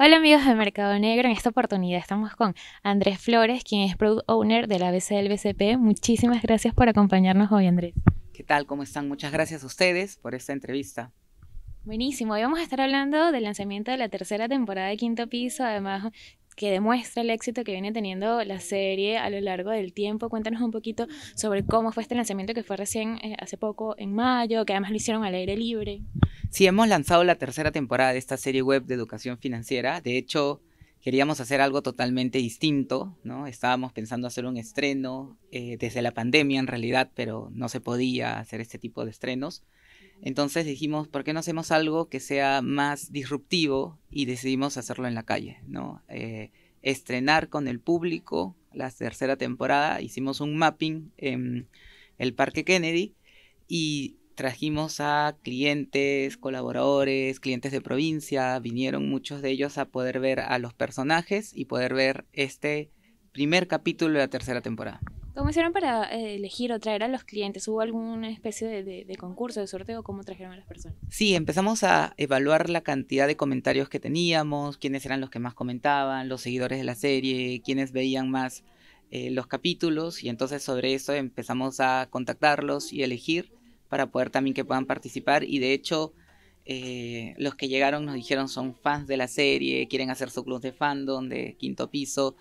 Hola amigos de Mercado Negro, en esta oportunidad estamos con Andrés Flores, quien es Product Owner de la ABC del BCP. Muchísimas gracias por acompañarnos hoy, Andrés. ¿Qué tal? ¿Cómo están? Muchas gracias a ustedes por esta entrevista. Buenísimo, hoy vamos a estar hablando del lanzamiento de la tercera temporada de Quinto Piso, además que demuestra el éxito que viene teniendo la serie a lo largo del tiempo. Cuéntanos un poquito sobre cómo fue este lanzamiento que fue recién eh, hace poco en mayo, que además lo hicieron al aire libre. Sí, hemos lanzado la tercera temporada de esta serie web de educación financiera. De hecho, queríamos hacer algo totalmente distinto, ¿no? Estábamos pensando hacer un estreno eh, desde la pandemia en realidad, pero no se podía hacer este tipo de estrenos. Entonces dijimos, ¿por qué no hacemos algo que sea más disruptivo? Y decidimos hacerlo en la calle, ¿no? Eh, estrenar con el público la tercera temporada. Hicimos un mapping en el Parque Kennedy y trajimos a clientes, colaboradores, clientes de provincia, vinieron muchos de ellos a poder ver a los personajes y poder ver este primer capítulo de la tercera temporada. ¿Cómo hicieron para eh, elegir o traer a los clientes? ¿Hubo alguna especie de, concurso, de sorteo? ¿Cómo trajeron a las personas? Sí, empezamos a evaluar la cantidad de comentarios que teníamos, quiénes eran los que más comentaban, los seguidores de la serie, quiénes veían más eh, los capítulos, y entonces sobre eso empezamos a contactarlos y elegir para poder también que puedan participar y de hecho eh, los que llegaron nos dijeron son fans de la serie, quieren hacer su club de fandom de quinto piso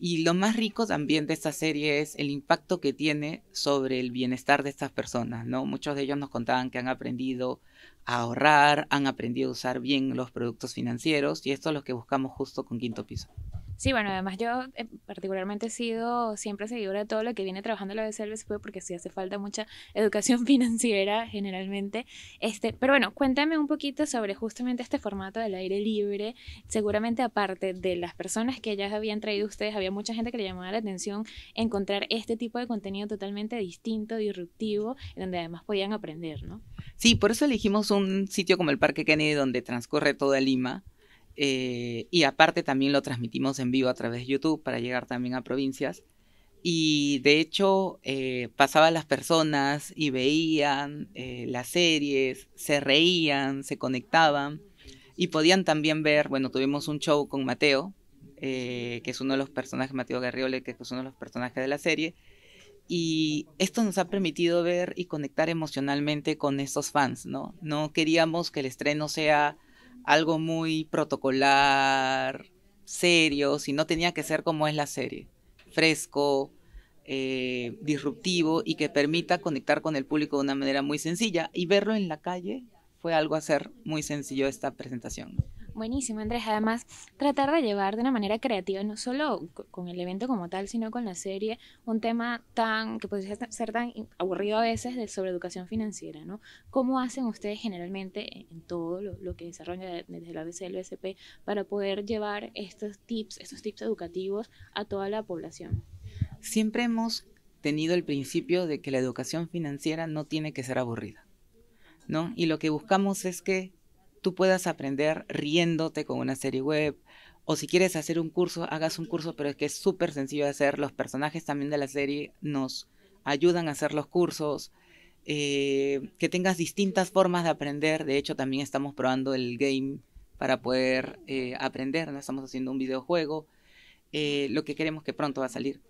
y lo más rico también de esta serie es el impacto que tiene sobre el bienestar de estas personas, ¿no? Muchos de ellos nos contaban que han aprendido a ahorrar, han aprendido a usar bien los productos financieros y esto es lo que buscamos justo con quinto piso. Sí, bueno, además yo eh, particularmente he sido siempre seguidora de todo lo que viene trabajando la fue porque sí hace falta mucha educación financiera generalmente. Este, pero bueno, cuéntame un poquito sobre justamente este formato del aire libre. Seguramente aparte de las personas que ya habían traído ustedes, había mucha gente que le llamaba la atención encontrar este tipo de contenido totalmente distinto, disruptivo, donde además podían aprender, ¿no? Sí, por eso elegimos un sitio como el Parque Kennedy donde transcurre toda Lima eh, y aparte también lo transmitimos en vivo a través de YouTube para llegar también a provincias. Y de hecho eh, pasaban las personas y veían eh, las series, se reían, se conectaban y podían también ver, bueno, tuvimos un show con Mateo, que es uno de los personajes, Mateo Garriole, que es uno de los personajes de la serie. Y esto nos ha permitido ver y conectar emocionalmente con estos fans, ¿no? No queríamos que el estreno sea algo muy protocolar, serio, si no tenía que ser como es la serie, fresco, eh, disruptivo y que permita conectar con el público de una manera muy sencilla. Y verlo en la calle fue algo a hacer muy sencillo esta presentación. Buenísimo, Andrés. Además, tratar de llevar de una manera creativa, no solo con el evento como tal, sino con la serie, un tema tan que puede ser tan aburrido a veces de sobre educación financiera, ¿no? ¿Cómo hacen ustedes generalmente en todo lo, que desarrolla desde la ABC, el BCP, para poder llevar estos tips, tips educativos a toda la población? Siempre hemos tenido el principio de que la educación financiera no tiene que ser aburrida, ¿no? Y lo que buscamos es que tú puedas aprender riéndote con una serie web. O si quieres hacer un curso, hagas un curso, pero es que es súper sencillo de hacer. Los personajes también de la serie nos ayudan a hacer los cursos. Eh, que tengas distintas formas de aprender. De hecho, también estamos probando el game para poder eh, aprender. No estamos haciendo un videojuego. Eh, lo que queremos que pronto va a salir.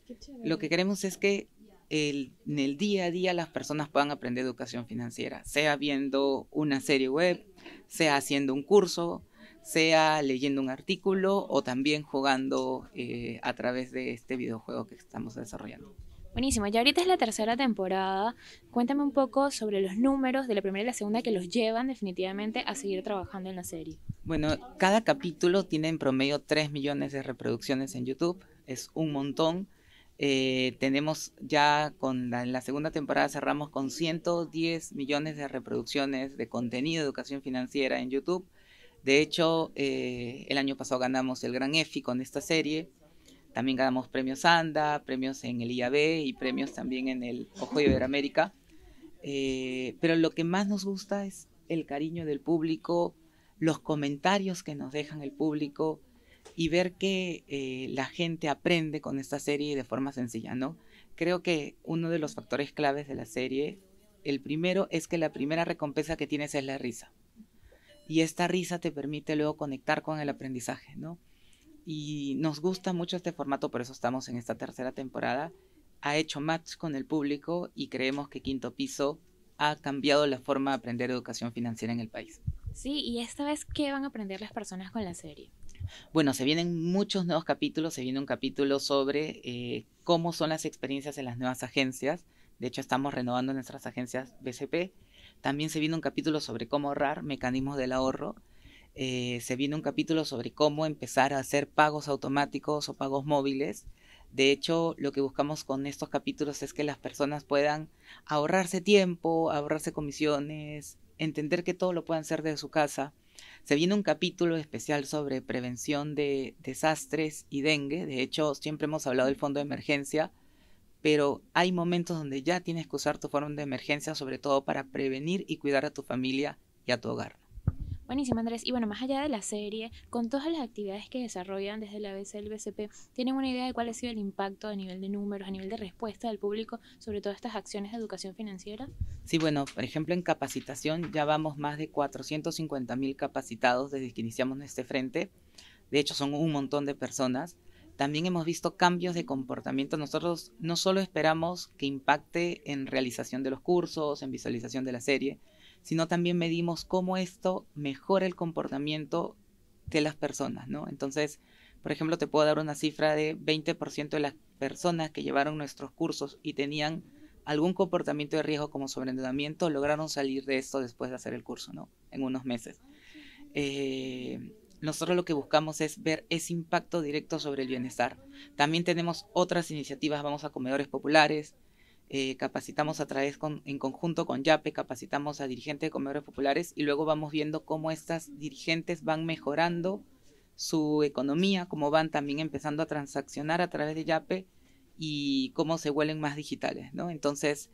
Lo que queremos es que en el día a día las personas puedan aprender educación financiera, sea viendo una serie web, sea haciendo un curso, sea leyendo un artículo o también jugando eh, a través de este videojuego que estamos desarrollando. Buenísimo, ya ahorita es la tercera temporada. Cuéntame un poco sobre los números de la primera y la segunda que los llevan definitivamente a seguir trabajando en la serie. Bueno, cada capítulo tiene en promedio 3 millones de reproducciones en YouTube, es un montón. Eh, tenemos ya con la, en la segunda temporada cerramos con 110 millones de reproducciones de contenido de educación financiera en YouTube. De hecho, eh, el año pasado ganamos el Gran EFI con esta serie. También ganamos premios ANDA, premios en el IAB y premios también en el Ojo de Iberoamérica. Eh, pero lo que más nos gusta es el cariño del público, los comentarios que nos dejan el público, y ver que eh, la gente aprende con esta serie de forma sencilla, ¿no? Creo que uno de los factores claves de la serie, el primero es que la primera recompensa que tienes es la risa. Y esta risa te permite luego conectar con el aprendizaje, ¿no? Y nos gusta mucho este formato, por eso estamos en esta tercera temporada. Ha hecho match con el público y creemos que Quinto Piso ha cambiado la forma de aprender educación financiera en el país. Sí, y esta vez, ¿qué van a aprender las personas con la serie? Bueno, se vienen muchos nuevos capítulos, se viene un capítulo sobre eh, cómo son las experiencias en las nuevas agencias. De hecho, estamos renovando nuestras agencias BCP. También se viene un capítulo sobre cómo ahorrar, mecanismos del ahorro. Eh, se viene un capítulo sobre cómo empezar a hacer pagos automáticos o pagos móviles. De hecho, lo que buscamos con estos capítulos es que las personas puedan ahorrarse tiempo, ahorrarse comisiones, entender que todo lo puedan hacer desde su casa. Se viene un capítulo especial sobre prevención de desastres y dengue. De hecho, siempre hemos hablado del fondo de emergencia, pero hay momentos donde ya tienes que usar tu fondo de emergencia, sobre todo para prevenir y cuidar a tu familia y a tu hogar. Buenísimo, Andrés. Y bueno, más allá de la serie, con todas las actividades que desarrollan desde la ABC el BCP, ¿tienen una idea de cuál ha sido el impacto a nivel de números, a nivel de respuesta del público sobre todas estas acciones de educación financiera? Sí, bueno, por ejemplo, en capacitación ya vamos más de 450.000 capacitados desde que iniciamos este frente. De hecho, son un montón de personas. También hemos visto cambios de comportamiento. Nosotros no solo esperamos que impacte en realización de los cursos, en visualización de la serie, sino también medimos cómo esto mejora el comportamiento de las personas, ¿no? Entonces, por ejemplo, te puedo dar una cifra de 20% de las personas que llevaron nuestros cursos y tenían algún comportamiento de riesgo como sobreendeudamiento lograron salir de esto después de hacer el curso, ¿no? En unos meses. Eh, nosotros lo que buscamos es ver ese impacto directo sobre el bienestar. También tenemos otras iniciativas, vamos a comedores populares, eh, capacitamos a través en conjunto con YAPE, capacitamos a dirigentes de comedores populares y luego vamos viendo cómo estas dirigentes van mejorando su economía, cómo van también empezando a transaccionar a través de YAPE y cómo se vuelven más digitales, ¿no? Entonces,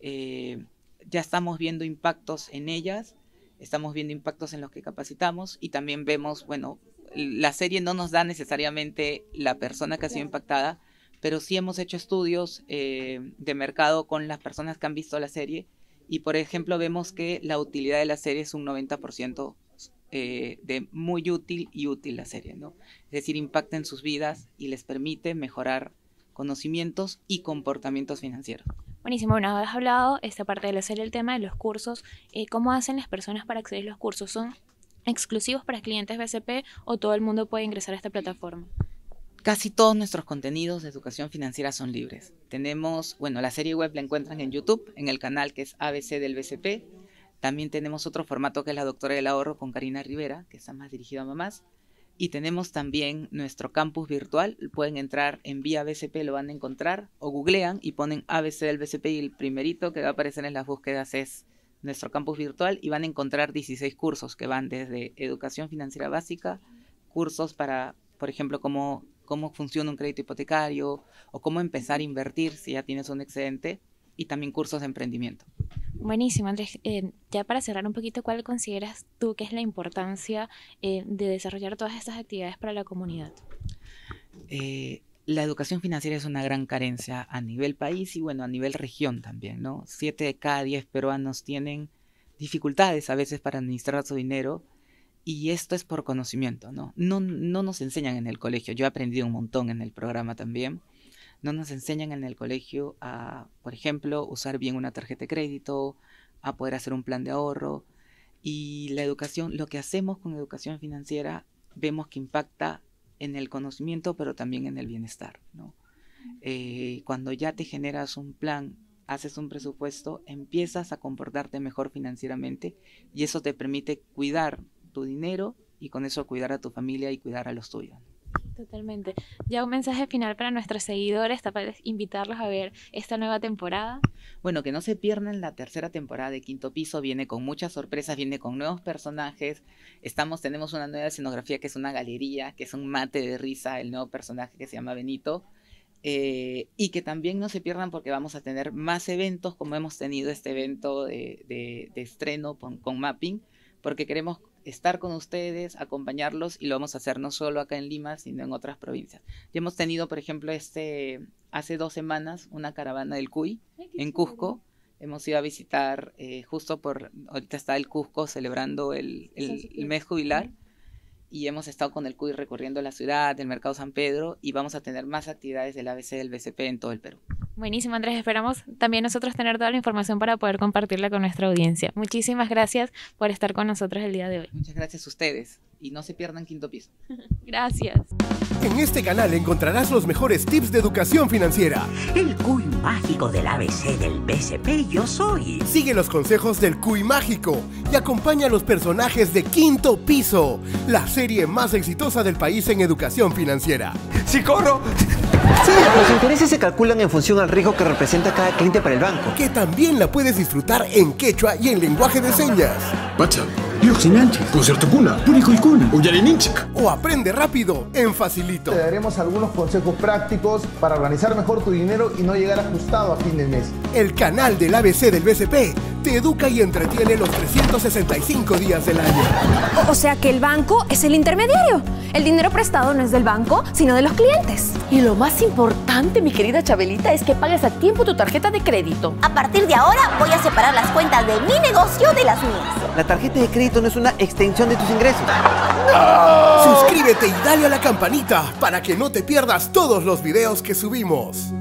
eh, ya estamos viendo impactos en ellas, estamos viendo impactos en los que capacitamos y también vemos, bueno, la serie no nos da necesariamente la persona que ha sido impactada, pero sí hemos hecho estudios eh, de mercado con las personas que han visto la serie y por ejemplo vemos que la utilidad de la serie es un 90% eh, de muy útil y útil la serie, ¿no? Es decir, impacta en sus vidas y les permite mejorar conocimientos y comportamientos financieros. Buenísimo, bueno, has hablado esta parte de la serie, el tema de los cursos, eh, ¿cómo hacen las personas para acceder a los cursos? ¿Son exclusivos para clientes BCP o todo el mundo puede ingresar a esta plataforma? Casi todos nuestros contenidos de educación financiera son libres. Tenemos, bueno, la serie web la encuentran en YouTube, en el canal que es ABC del BCP. También tenemos otro formato que es la Doctora del Ahorro con Karina Rivera, que está más dirigido a mamás. Y tenemos también nuestro campus virtual. Pueden entrar en vía BCP, lo van a encontrar, o googlean y ponen ABC del BCP y el primerito que va a aparecer en las búsquedas es nuestro campus virtual y van a encontrar 16 cursos que van desde educación financiera básica, cursos para, por ejemplo, como cómo funciona un crédito hipotecario o cómo empezar a invertir si ya tienes un excedente y también cursos de emprendimiento. Buenísimo, Andrés. Eh, ya para cerrar un poquito, ¿cuál consideras tú que es la importancia eh, de desarrollar todas estas actividades para la comunidad? Eh, la educación financiera es una gran carencia a nivel país y bueno, a nivel región también, ¿no? Siete de cada diez peruanos tienen dificultades a veces para administrar su dinero y esto es por conocimiento, ¿no? ¿no? No nos enseñan en el colegio, yo he aprendido un montón en el programa también, no nos enseñan en el colegio a, por ejemplo, usar bien una tarjeta de crédito, a poder hacer un plan de ahorro, y la educación, lo que hacemos con educación financiera, vemos que impacta en el conocimiento, pero también en el bienestar, ¿no? Eh, cuando ya te generas un plan, haces un presupuesto, empiezas a comportarte mejor financieramente y eso te permite cuidar tu dinero y con eso cuidar a tu familia y cuidar a los tuyos. Totalmente. Ya un mensaje final para nuestros seguidores, para invitarlos a ver esta nueva temporada. Bueno, que no se pierdan la tercera temporada de Quinto Piso, viene con muchas sorpresas, viene con nuevos personajes. Estamos, tenemos una nueva escenografía que es una galería, que es un mate de risa, el nuevo personaje que se llama Benito. Eh, y que también no se pierdan porque vamos a tener más eventos como hemos tenido este evento de, estreno con, con mapping, porque queremos estar con ustedes, acompañarlos y lo vamos a hacer no solo acá en Lima, sino en otras provincias. Ya hemos tenido, por ejemplo, este, hace dos semanas una caravana del Cuy en Cusco. Hemos ido a visitar eh, justo por, ahorita está el Cusco celebrando el, el, mes jubilar y hemos estado con el CUI recorriendo la ciudad, el Mercado San Pedro y vamos a tener más actividades del ABC del BCP en todo el Perú. Buenísimo, Andrés. Esperamos también nosotros tener toda la información para poder compartirla con nuestra audiencia. Muchísimas gracias por estar con nosotros el día de hoy. Muchas gracias a ustedes y no se pierdan quinto piso. Gracias. En este canal encontrarás los mejores tips de educación financiera. El cuy mágico del ABC del BCP yo soy. Sigue los consejos del cuy mágico y acompaña a los personajes de Quinto Piso, la serie más exitosa del país en educación financiera. ¡Si Sí, los intereses se calculan en función al riesgo que representa cada cliente para el banco. Que también la puedes disfrutar en quechua y en lenguaje de señas. Pacha y Uyarininchik. O aprende rápido en Facilito. Te daremos algunos consejos prácticos para organizar mejor tu dinero y no llegar ajustado a fin de mes. El canal del ABC del BCP te educa y entretiene los 365 días del año. O sea que el banco es el intermediario. El dinero prestado no es del banco, sino de los clientes. Y lo más importante, mi querida Chabelita, es que pagues a tiempo tu tarjeta de crédito. A partir de ahora voy a separar las cuentas de mi negocio de las mías. La tarjeta de crédito esto no es una extensión de tus ingresos. Suscríbete y dale a la campanita para que no te pierdas todos los videos que subimos.